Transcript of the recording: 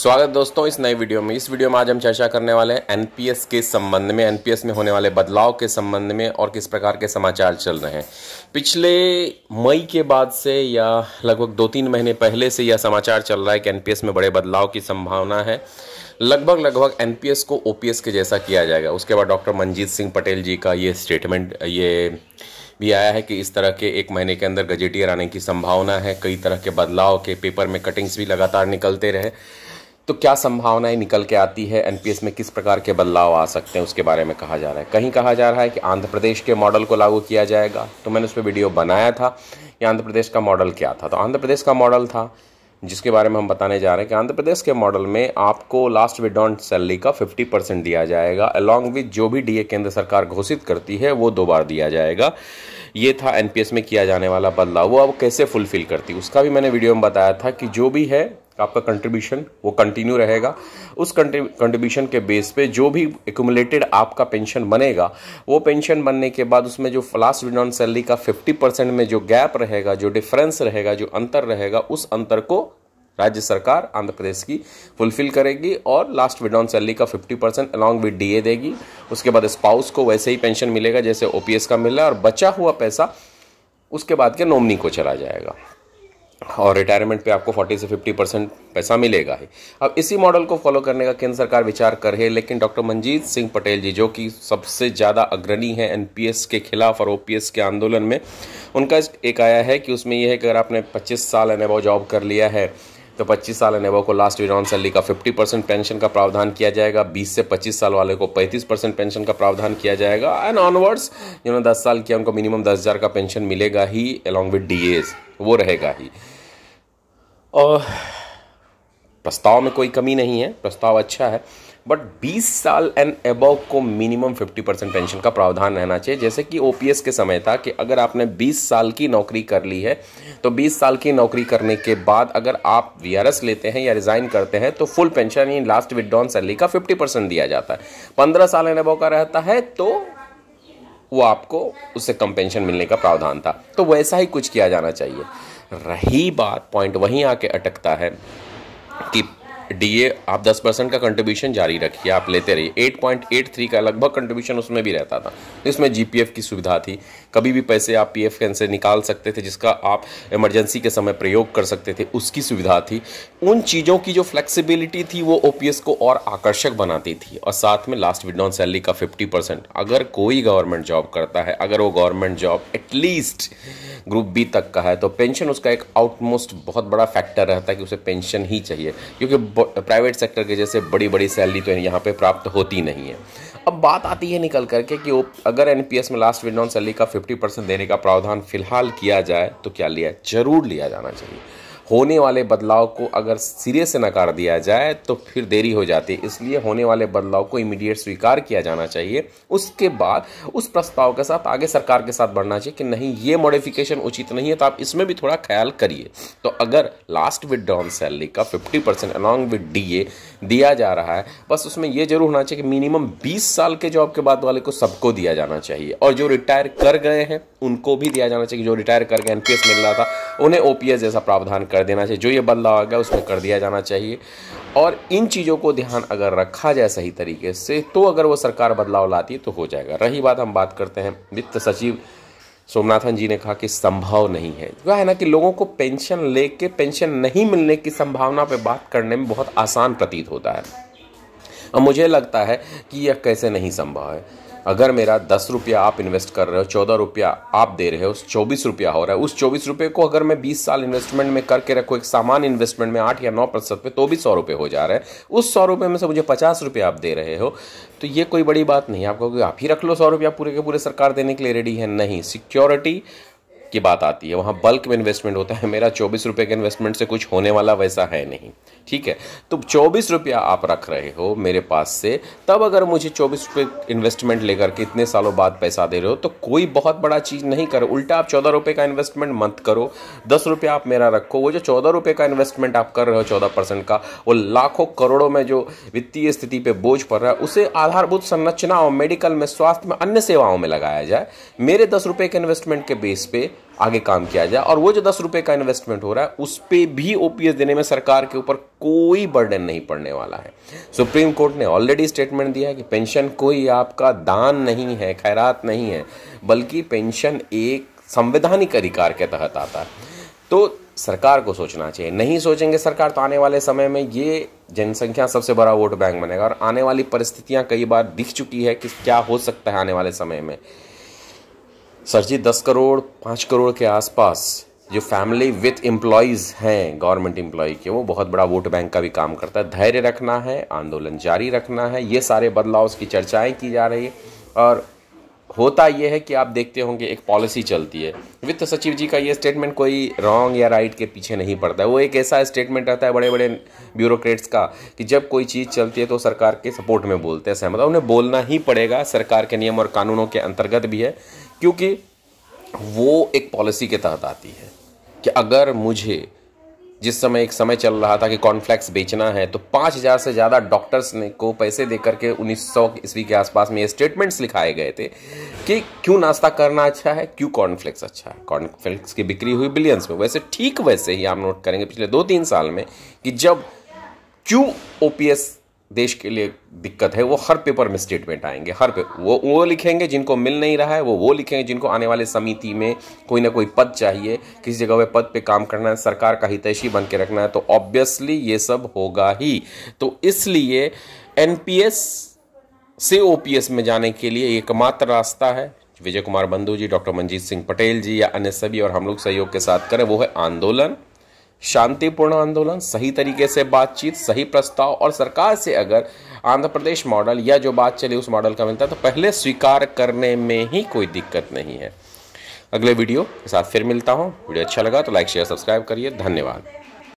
स्वागत दोस्तों इस नए वीडियो में इस वीडियो में आज हम चर्चा करने वाले हैं एनपीएस के संबंध में एनपीएस में होने वाले बदलाव के संबंध में और किस प्रकार के समाचार चल रहे हैं पिछले मई के बाद से या लगभग दो तीन महीने पहले से यह समाचार चल रहा है कि एनपीएस में बड़े बदलाव की संभावना है लगभग लगभग एनपीएस को ओपीएस के जैसा किया जाएगा उसके बाद डॉक्टर मनजीत सिंह पटेल जी का ये स्टेटमेंट ये भी आया है कि इस तरह के एक महीने के अंदर गजेटियर आने की संभावना है कई तरह के बदलाव के पेपर में कटिंग्स भी लगातार निकलते रहे तो क्या संभावनाएं निकल के आती है एनपीएस में किस प्रकार के बदलाव आ सकते हैं उसके बारे में कहा जा रहा है कहीं कहा जा रहा है कि आंध्र प्रदेश के मॉडल को लागू किया जाएगा तो मैंने उस पर वीडियो बनाया था कि आंध्र प्रदेश का मॉडल क्या था तो आंध्र प्रदेश का मॉडल था जिसके बारे में हम बताने जा रहे हैं कि आंध्र प्रदेश के मॉडल में आपको लास्ट विड्रॉन सैलरी का 50 परसेंट दिया जाएगा अलॉन्ग विथ जो भी डीए केंद्र सरकार घोषित करती है वो दो बार दिया जाएगा ये था एनपीएस में किया जाने वाला बदलाव वो अब कैसे फुलफिल करती उसका भी मैंने वीडियो में बताया था कि जो भी है तो आपका कंट्रीब्यूशन वो कंटिन्यू रहेगा उस कंट्रीब्यूशन के बेस पे जो भी एकुमुलेटेड आपका पेंशन बनेगा वो पेंशन बनने के बाद उसमें जो लास्ट विड्रॉन सैलरी का 50 परसेंट में जो गैप रहेगा जो डिफरेंस रहेगा जो अंतर रहेगा उस अंतर को राज्य सरकार आंध्र प्रदेश की फुलफिल करेगी और लास्ट विड्रॉन सैलरी का 50 परसेंट अलॉन्ग विद डीए देगी उसके बाद स्पाउस को वैसे ही पेंशन मिलेगा जैसे ओपीएस का मिल रहा है और बचा हुआ पैसा उसके बाद के नॉमनी को चला जाएगा और रिटायरमेंट पे आपको 40 से 50 परसेंट पैसा मिलेगा ही अब इसी मॉडल को फॉलो करने का केंद्र सरकार विचार कर है लेकिन डॉक्टर मंजीत सिंह पटेल जी जो कि सबसे ज़्यादा अग्रणी है एनपीएस के खिलाफ और ओपीएस के आंदोलन में उनका एक आया है कि उसमें यह है कि अगर आपने पच्चीस साल एन जॉब कर लिया है तो 25 साल एनेबो को लास्ट विड्रॉन सैलरी का 50 परसेंट पेंशन का प्रावधान किया जाएगा 20 से 25 साल वाले को 35 परसेंट पेंशन का प्रावधान किया जाएगा एंड ऑनवर्ड्स जिन्होंने 10 साल किया उनको मिनिमम दस हज़ार का पेंशन मिलेगा ही अलॉन्ग विद डी वो रहेगा ही और प्रस्ताव में कोई कमी नहीं है प्रस्ताव अच्छा है बट 20 साल एंड एब को मिनिमम 50 परसेंट पेंशन का प्रावधान रहना चाहिए जैसे कि ओपीएस के समय था कि अगर आपने 20 साल की नौकरी कर ली है तो 20 साल की नौकरी करने के बाद अगर आप वी लेते हैं या रिज़ाइन करते हैं तो फुल पेंशन यानी लास्ट विदड्रॉन सैलरी का 50 परसेंट दिया जाता है पंद्रह साल एंड एबव का रहता है तो वो आपको उससे कम पेंशन मिलने का प्रावधान था तो वैसा ही कुछ किया जाना चाहिए रही बात पॉइंट वहीं आके अटकता है कि डीए आप 10 परसेंट का कंट्रीब्यूशन जारी रखिए आप लेते रहिए 8.83 का लगभग कंट्रीब्यूशन उसमें भी रहता था तो इसमें जीपीएफ की सुविधा थी कभी भी पैसे आप पीएफ एफ से निकाल सकते थे जिसका आप इमरजेंसी के समय प्रयोग कर सकते थे उसकी सुविधा थी उन चीज़ों की जो फ्लेक्सिबिलिटी थी वो ओ को और आकर्षक बनाती थी और साथ में लास्ट विडनॉन सैलरी का फिफ्टी अगर कोई गवर्नमेंट जॉब करता है अगर वो government job at least group B तक का है तो पेंशन उसका एक आउटमोस्ट बहुत बड़ा फैक्टर रहता है कि उसे पेंशन ही चाहिए क्योंकि प्राइवेट सेक्टर के जैसे बड़ी बड़ी सैलरी तो यहाँ पे प्राप्त होती नहीं है अब बात आती है निकल करके कि अगर एन में लास्ट विंडोन सैलरी का फिफ्टी परसेंट देने का प्रावधान फिलहाल किया जाए तो क्या लिया जरूर लिया जाना चाहिए होने वाले बदलाव को अगर सिरे से नकार दिया जाए तो फिर देरी हो जाती है इसलिए होने वाले बदलाव को इमीडिएट स्वीकार किया जाना चाहिए उसके बाद उस प्रस्ताव के साथ आगे सरकार के साथ बढ़ना चाहिए कि नहीं ये मॉडिफिकेशन उचित नहीं है तो आप इसमें भी थोड़ा ख्याल करिए तो अगर लास्ट डाउन सैलरी का fifty percent along with D दिया जा रहा है बस उसमें यह जरूर होना चाहिए कि मिनिमम बीस साल के जॉब के बाद वाले को सबको दिया जाना चाहिए और जो रिटायर कर गए हैं उनको भी दिया जाना चाहिए जो रिटायर कर गए एनपीएस मिल रहा था उन्हें ओ जैसा प्रावधान कर देना चाहिए जो ये बदलाव आ गया उसमें कर दिया जाना चाहिए और इन चीज़ों को ध्यान अगर रखा जाए सही तरीके से तो अगर वो सरकार बदलाव लाती है तो हो जाएगा रही बात हम बात करते हैं वित्त सचिव सोमनाथन जी ने कहा कि संभव नहीं है वह है ना कि लोगों को पेंशन लेके पेंशन नहीं मिलने की संभावना पर बात करने में बहुत आसान प्रतीत होता है और मुझे लगता है कि यह कैसे नहीं संभव है अगर मेरा दस रुपया आप इन्वेस्ट कर रहे हो चौदह रुपया आप दे रहे हो उस चौबीस रुपया हो रहा है उस चौबीस रुपये को अगर मैं बीस साल इन्वेस्टमेंट में करके रखो एक सामान इन्वेस्टमेंट में आठ या नौ प्रतिशत पे तो भी सौ रुपये हो जा रहा है उस सौ रुपये में से मुझे पचास रुपये आप दे रहे हो तो ये कोई बड़ी बात नहीं आप कहोगे आप ही रख लो सौ रुपया पूरे के पूरे सरकार देने के लिए रेडी है नहीं सिक्योरिटी की बात आती है वहाँ बल्क में इन्वेस्टमेंट होता है मेरा चौबीस रुपये के इन्वेस्टमेंट से कुछ होने वाला वैसा है नहीं ठीक है तो चौबीस रुपया आप रख रहे हो मेरे पास से तब अगर मुझे चौबीस रुपये इन्वेस्टमेंट लेकर के इतने सालों बाद पैसा दे रहे हो तो कोई बहुत बड़ा चीज़ नहीं करो उल्टा आप चौदह रुपये का इन्वेस्टमेंट मत करो दस रुपये आप मेरा रखो वो जो चौदह रुपये का इन्वेस्टमेंट आप कर रहे हो चौदह परसेंट का वो लाखों करोड़ों में जो वित्तीय स्थिति पर बोझ पड़ रहा है उसे आधारभूत संरचनाओं मेडिकल में स्वास्थ्य में अन्य सेवाओं में लगाया जाए मेरे दस रुपये के इन्वेस्टमेंट के बेस पर आगे काम किया जाए और वो जो दस रुपये का इन्वेस्टमेंट हो रहा है उस पर भी ओ देने में सरकार के ऊपर कोई बर्डन नहीं पड़ने वाला है सुप्रीम कोर्ट ने ऑलरेडी स्टेटमेंट दिया है कि पेंशन कोई आपका दान नहीं है खैरात नहीं है बल्कि पेंशन एक संवैधानिक अधिकार के तहत आता है तो सरकार को सोचना चाहिए नहीं सोचेंगे सरकार तो आने वाले समय में ये जनसंख्या सबसे बड़ा वोट बैंक बनेगा और आने वाली परिस्थितियाँ कई बार दिख चुकी है कि क्या हो सकता है आने वाले समय में सर जी दस करोड़ पाँच करोड़ के आसपास जो फैमिली विथ एम्प्लॉयज़ हैं गवर्नमेंट एम्प्लॉय के वो बहुत बड़ा वोट बैंक का भी काम करता है धैर्य रखना है आंदोलन जारी रखना है ये सारे बदलाव उसकी चर्चाएं की जा रही है और होता यह है कि आप देखते होंगे एक पॉलिसी चलती है वित्त सचिव जी का ये स्टेटमेंट कोई रॉन्ग या राइट के पीछे नहीं पड़ता है वो एक ऐसा स्टेटमेंट रहता है बड़े बड़े ब्यूरोक्रेट्स का कि जब कोई चीज़ चलती है तो सरकार के सपोर्ट में बोलते हैं सहमत उन्हें बोलना ही पड़ेगा सरकार के नियम और कानूनों के अंतर्गत भी है क्योंकि वो एक पॉलिसी के तहत आती है कि अगर मुझे जिस समय एक समय चल रहा था कि कॉर्नफ्लैक्स बेचना है तो 5000 से ज़्यादा डॉक्टर्स ने को पैसे दे करके 1900 ईस्वी के आसपास में ये स्टेटमेंट्स लिखाए गए थे कि क्यों नाश्ता करना अच्छा है क्यों कॉर्नफ्लैक्स अच्छा है कॉर्नफ्लैक्स की बिक्री हुई बिलियंस में वैसे ठीक वैसे ही आप नोट करेंगे पिछले दो तीन साल में कि जब क्यों ओ देश के लिए दिक्कत है वो हर पेपर में स्टेटमेंट आएंगे हर पे वो वो लिखेंगे जिनको मिल नहीं रहा है वो वो लिखेंगे जिनको आने वाले समिति में कोई ना कोई पद चाहिए किसी जगह पे पद पे काम करना है सरकार का हितैषी बन के रखना है तो ऑब्वियसली ये सब होगा ही तो इसलिए एन से ओ में जाने के लिए एकमात्र रास्ता है विजय कुमार बंधु जी डॉक्टर मंजीत सिंह पटेल जी या अन्य सभी और हम लोग सहयोग के साथ करें वो है आंदोलन शांतिपूर्ण आंदोलन सही तरीके से बातचीत सही प्रस्ताव और सरकार से अगर आंध्र प्रदेश मॉडल या जो बात चले उस मॉडल का मिलता है तो पहले स्वीकार करने में ही कोई दिक्कत नहीं है अगले वीडियो के साथ फिर मिलता हूँ वीडियो अच्छा लगा तो लाइक शेयर सब्सक्राइब करिए धन्यवाद